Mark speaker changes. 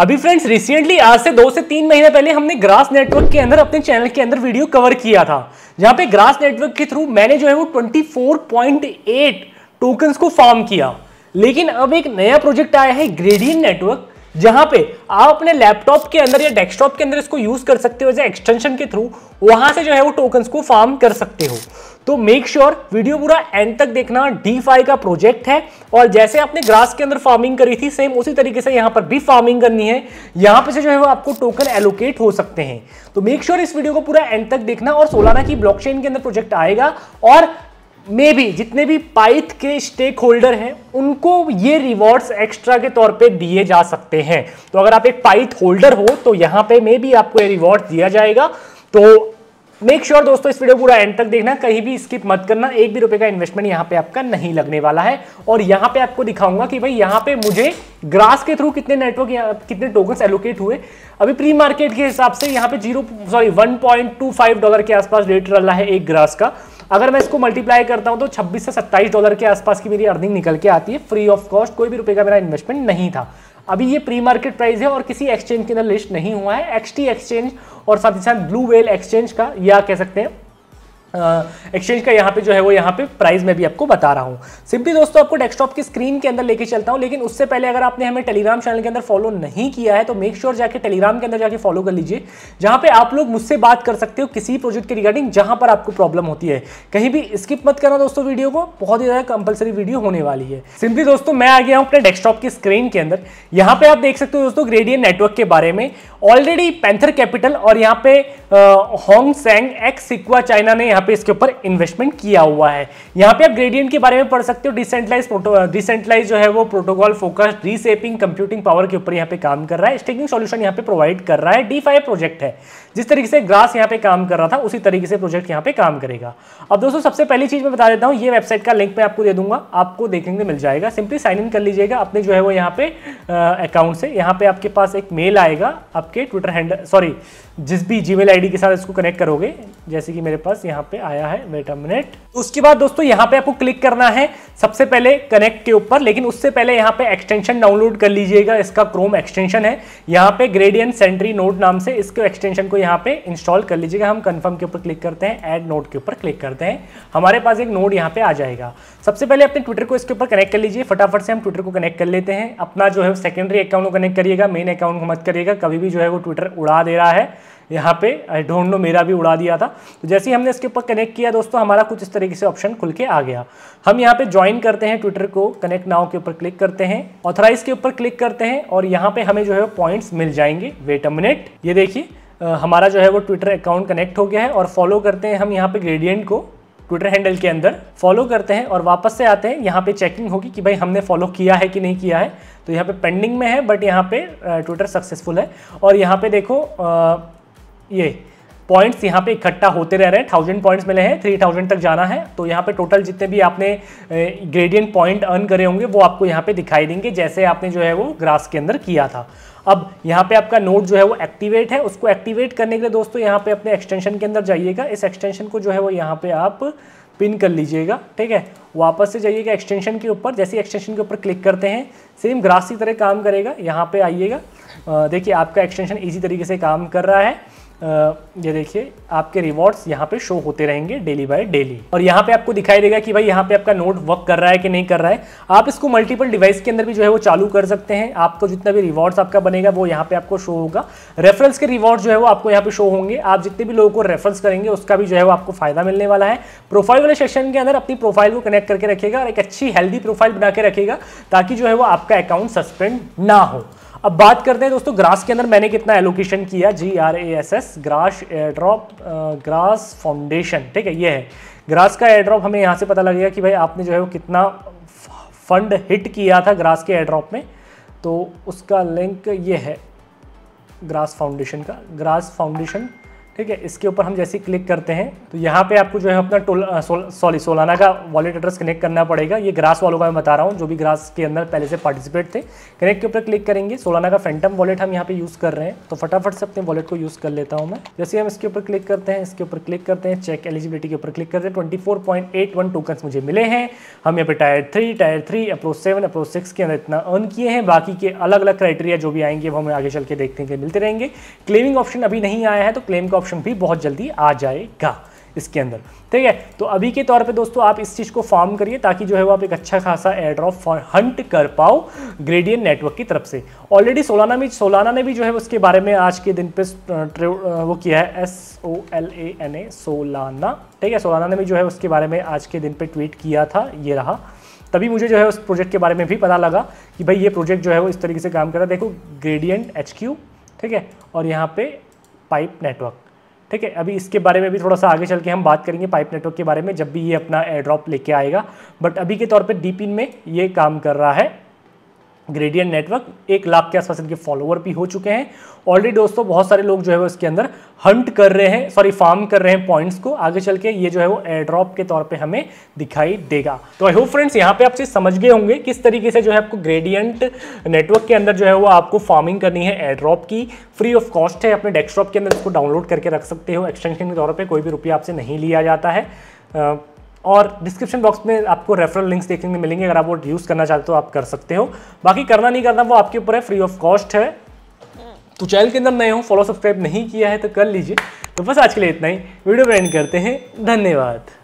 Speaker 1: अभी friends recently आज से दो से तीन महीने पहले हमने ग्रास नेटवर्क के अंदर अपने चैनल के अंदर वीडियो कवर किया था जहां पे ग्रास नेटवर्क के थ्रू मैंने जो है वो 24.8 टोकन्स को फार्म किया लेकिन अब एक नया प्रोजेक्ट आया है ग्रेडियन नेटवर्क जहां पे आप अपने लैपटॉप के अंदर या डेस्कटॉप के अंदर इसको यूज कर सकते हो एज एक्सटेंशन के थ्रू वहां से जो है वो टोकन्स को फार्म कर सकते हो तो मेक श्योर sure, वीडियो पूरा एंड तक देखना डी का प्रोजेक्ट है और जैसे आपने ग्रास के अंदर फार्मिंग करी थी सेम उसी तरीके से यहां पर भी फार्मिंग करनी है यहां पर से जो है वो आपको टोकन एलोकेट हो सकते हैं तो मेक श्योर sure इस वीडियो को पूरा एंड तक देखना और सोलाना की ब्लॉकचेन के अंदर प्रोजेक्ट आएगा और मे भी जितने भी पाइथ के स्टेक होल्डर हैं उनको ये रिवॉर्ड्स एक्स्ट्रा के तौर पे दिए जा सकते हैं तो अगर आप एक पाइथ होल्डर हो तो यहाँ पे मे भी आपको ये रिवॉर्ड दिया जाएगा तो मेक श्योर sure दोस्तों इस वीडियो पूरा एंड तक देखना कहीं भी स्किप मत करना एक भी रुपए का इन्वेस्टमेंट यहाँ पे आपका नहीं लगने वाला है और यहाँ पे आपको दिखाऊंगा कि भाई यहाँ पे मुझे ग्रास के थ्रू कितने नेटवर्क कितने टोकन्स एलोकेट हुए अभी प्री मार्केट के हिसाब से यहाँ पे जीरो सॉरी वन डॉलर के आसपास रेट रहा है एक ग्रास का अगर मैं इसको मल्टीप्लाई करता हूँ तो छब्बीस से सत्ताईस डॉलर के आसपास की मेरी अर्निंग निकल के आती है फ्री ऑफ कॉस्ट कोई भी रुपए का मेरा इन्वेस्टमेंट नहीं था अभी ये प्री मार्केट प्राइस है और किसी एक्सचेंज के अंदर लिस्ट नहीं हुआ है एक्सटी एक्सचेंज और साथ ही साथ ब्लू वेल एक्सचेंज का या कह सकते हैं एक्सचेंज uh, का यहाँ पे जो है वो यहाँ पे प्राइस मैं भी आपको बता रहा हूँ सिंपली दोस्तों आपको डेस्कटॉप की स्क्रीन के अंदर लेके चलता हूँ लेकिन उससे पहले अगर आपने हमें टेलीग्राम चैनल के अंदर फॉलो नहीं किया है तो मेक श्योर sure जाके टेलीग्राम के अंदर जाके फॉलो कर लीजिए जहाँ पे आप लोग मुझसे बात कर सकते हो किसी प्रोजेक्ट के रिगार्डिंग जहाँ पर आपको प्रॉब्लम होती है कहीं भी स्किप मत करना दोस्तों वीडियो को बहुत ही ज़्यादा कंपलसरी वीडियो होने वाली है सिंपली दोस्तों मैं आ गया हूँ अपने डेस्कटॉप की स्क्रीन के अंदर यहाँ पर आप देख सकते हो दोस्तों ग्रेडियन नेटवर्क के बारे में ऑलरेडी पैंथर कैपिटल और यहाँ पे होंग सेंग एक्स सिक्वा चाइना ने यहाँ पे इसके ऊपर इन्वेस्टमेंट किया हुआ है यहाँ पे आप ग्रेडियंट के बारे में पढ़ सकते हो प्रोटो डिसेंटलाइज जो है वो प्रोटोकॉल फोकस्ड रीसेपिंग कंप्यूटिंग पावर के ऊपर यहाँ पे काम कर रहा है स्टेकिंग सोल्यूशन यहाँ पे प्रोवाइड कर रहा है डी प्रोजेक्ट है जिस तरीके से ग्रास यहाँ पे काम कर रहा था उसी तरीके से प्रोजेक्ट यहाँ पे काम करेगा अब दोस्तों सबसे पहली चीज मैं बता देता हूँ ये वेबसाइट का लिंक मैं आपको दे दूंगा आपको देखने को मिल जाएगा सिंपली साइन इन कर लीजिएगा अपने जो है वो यहाँ पे अकाउंट से यहाँ पे आपके पास एक मेल आएगा आप आपके ट्विटर हैंडल सॉरी जिस भी जी मेल के साथ इसको कनेक्ट करोगे जैसे कि मेरे पास यहाँ पे आया है वेट अ मिनट उसके बाद दोस्तों यहाँ पे आपको क्लिक करना है सबसे पहले कनेक्ट के ऊपर लेकिन उससे पहले यहाँ पे एक्सटेंशन डाउनलोड कर लीजिएगा इसका क्रोम एक्सटेंशन है यहाँ पे ग्रेडियन सेंट्री नोट नाम से इसके एक्सटेंशन को यहाँ पे इंस्टॉल कर लीजिएगा हम कन्फर्म के ऊपर क्लिक करते हैं एड नोट के ऊपर क्लिक करते हैं हमारे पास एक नोट यहाँ पे आ जाएगा सबसे पहले अपने ट्विटर को इसके ऊपर कनेक्ट कर लीजिए फटाफट से हम ट्विटर को कनेक्ट कर लेते हैं अपना जो है सेकेंडरी अकाउंट को कनेक्ट करिएगा मेन अकाउंट को मत करिएगा कभी भी जो है वो ट्विटर उड़ा दे रहा है यहाँ पे आई डोंट नो मेरा भी उड़ा दिया था तो जैसे ही हमने इसके ऊपर कनेक्ट किया दोस्तों हमारा कुछ इस तरीके से ऑप्शन खुल के आ गया हम यहाँ पे ज्वाइन करते हैं ट्विटर को कनेक्ट नाउ के ऊपर क्लिक करते हैं ऑथराइज के ऊपर क्लिक करते हैं और यहाँ पे हमें जो है पॉइंट्स मिल जाएंगे वेट अ मिनट ये देखिए हमारा जो है वो ट्विटर अकाउंट कनेक्ट हो गया है और फॉलो करते हैं हम यहाँ पे ग्रेडियंट को ट्विटर हैंडल के अंदर फॉलो करते हैं और वापस से आते हैं यहाँ पे चेकिंग होगी कि भाई हमने फॉलो किया है कि नहीं किया है तो यहाँ पे पेंडिंग में है बट यहाँ पे ट्विटर सक्सेसफुल है और यहाँ पे देखो आ, ये पॉइंट्स यहाँ पे इकट्ठा होते रह रहे हैं थाउजेंड पॉइंट्स मिले हैं थ्री थाउजेंड तक जाना है तो यहाँ पे टोटल जितने भी आपने ग्रेडियंट पॉइंट अर्न करे होंगे वो आपको यहाँ पे दिखाई देंगे जैसे आपने जो है वो ग्रास के अंदर किया था अब यहाँ पे आपका नोट जो है वो एक्टिवेट है उसको एक्टिवेट करने के लिए दोस्तों यहाँ पे अपने एक्सटेंशन के अंदर जाइएगा इस एक्सटेंशन को जो है वो यहाँ पे आप पिन कर लीजिएगा ठीक है वापस से जाइएगा एक्सटेंशन के ऊपर जैसे एक्सटेंशन के ऊपर क्लिक करते हैं सेम ग्रास की तरह काम करेगा यहाँ पे आइएगा देखिए आपका एक्सटेंशन इजी तरीके से काम कर रहा है ये देखिए आपके रिवॉर्ड्स यहाँ पे शो होते रहेंगे डेली बाय डेली और यहाँ पे आपको दिखाई देगा कि भाई यहाँ पे आपका नोट वर्क कर रहा है कि नहीं कर रहा है आप इसको मल्टीपल डिवाइस के अंदर भी जो है वो चालू कर सकते हैं आपको जितना भी रिवॉर्ड्स आपका बनेगा वो यहाँ पे आपको शो होगा रेफरेंस के रिवॉर्ड जो है वो आपको यहाँ पे शो होंगे आप जितने भी लोगों को रेफरेंस करेंगे उसका भी जो है वो आपको फायदा मिलने वाला है प्रोफाइल वाले सेक्शन के अंदर अपनी प्रोफाइल को कनेक्ट करके रखेगा और एक अच्छी हेल्दी प्रोफाइल बना के रखेगा ताकि जो है वो आपका अकाउंट सस्पेंड ना हो अब बात करते हैं दोस्तों ग्रास के अंदर मैंने कितना एलोकेशन किया G R A S S grass airdrop grass foundation ठीक है ये है ग्रास का एयड्रॉप हमें यहाँ से पता लगेगा कि भाई आपने जो है वो कितना फंड हिट किया था ग्रास के एयरड्रॉप में तो उसका लिंक ये है ग्रास फाउंडेशन का ग्रास फाउंडेशन ठीक है इसके ऊपर हम जैसे क्लिक करते हैं तो यहाँ पे आपको जो है अपना टोल सॉरी सोलाना का वॉलेट एड्रेस कनेक्ट करना पड़ेगा ये ग्रास वालों का मैं बता रहा हूँ जो भी ग्रास के अंदर पहले से पार्टिसिपेट थे कनेक्ट के ऊपर क्लिक करेंगे सोलाना का फैंटम वॉलेट हम यहाँ पे यूज़ कर रहे हैं तो फटाफट से अपने वॉलेट को यूज़ कर लेता हूँ मैं जैसे हम इसके ऊपर क्लिक करते हैं इसके ऊपर क्लिक करते हैं चेक एलिजिबिलिटी के ऊपर क्लिक करते हैं twenty four point eight one मुझे मिले हैं हम यहाँ पे tier three tier three approach seven approach six के अंदर इतना अर्न किए हैं बाकी के अलग अलग क्राइटेरिया जो भी आएंगे वो हमें आगे चल के देखते हैं मिलते रहेंगे क्लेमिंग ऑप्शन अभी नहीं आया है तो क्लेम का ऑप्शन भी बहुत जल्दी आ जाएगा इसके अंदर ठीक है तो अभी के तौर पे दोस्तों आप इस चीज़ को फॉर्म करिए ताकि जो है वो आप एक अच्छा खासा एयर हंट कर पाओ ग्रेडियन नेटवर्क की तरफ से ऑलरेडी सोलाना में सोलाना ने भी जो है उसके बारे में आज के दिन पे वो किया है S O L A N A Solana ठीक है सोलाना ने भी जो है उसके बारे में आज के दिन पे ट्वीट किया था ये रहा तभी मुझे जो है उस प्रोजेक्ट के बारे में भी पता लगा कि भाई ये प्रोजेक्ट जो है वो इस तरीके से काम कर रहा है देखो ग्रेडियंट एच ठीक है और यहाँ पे पाइप नेटवर्क ठीक है अभी इसके बारे में भी थोड़ा सा आगे चल के हम बात करेंगे पाइप नेटवर्क के बारे में जब भी ये अपना एयर ड्रॉप लेके आएगा बट अभी के तौर पर डीपिन में ये काम कर रहा है ग्रेडियंट नेटवर्क एक लाख के आसपास इनके फॉलोवर भी हो चुके हैं ऑलरेडी दोस्तों बहुत सारे लोग जो है वो इसके अंदर हंट कर रहे हैं सॉरी फार्म कर रहे हैं पॉइंट्स को आगे चल के ये जो है वो एयर ड्रॉप के तौर पे हमें दिखाई देगा तो आई होप फ्रेंड्स यहाँ पे आप चीज समझ गए होंगे किस तरीके से जो है आपको ग्रेडियंट नेटवर्क के अंदर जो है वो आपको फार्मिंग करनी है एयर ड्रॉप की फ्री ऑफ कॉस्ट है अपने डेस्कटॉप के अंदर इसको डाउनलोड करके रख सकते हो एक्सटेंशन के तौर पर कोई भी रुपया आपसे नहीं लिया जाता है और डिस्क्रिप्शन बॉक्स में आपको रेफरल लिंक्स देखने को मिलेंगे अगर आप वो यूज़ करना चाहते हो तो आप कर सकते हो बाकी करना नहीं करना वो आपके ऊपर है फ्री ऑफ कॉस्ट है तो चैनल के अंदर नए हो फॉलो सब्सक्राइब नहीं किया है तो कर लीजिए तो बस आज के लिए इतना ही वीडियो पर एंड करते हैं धन्यवाद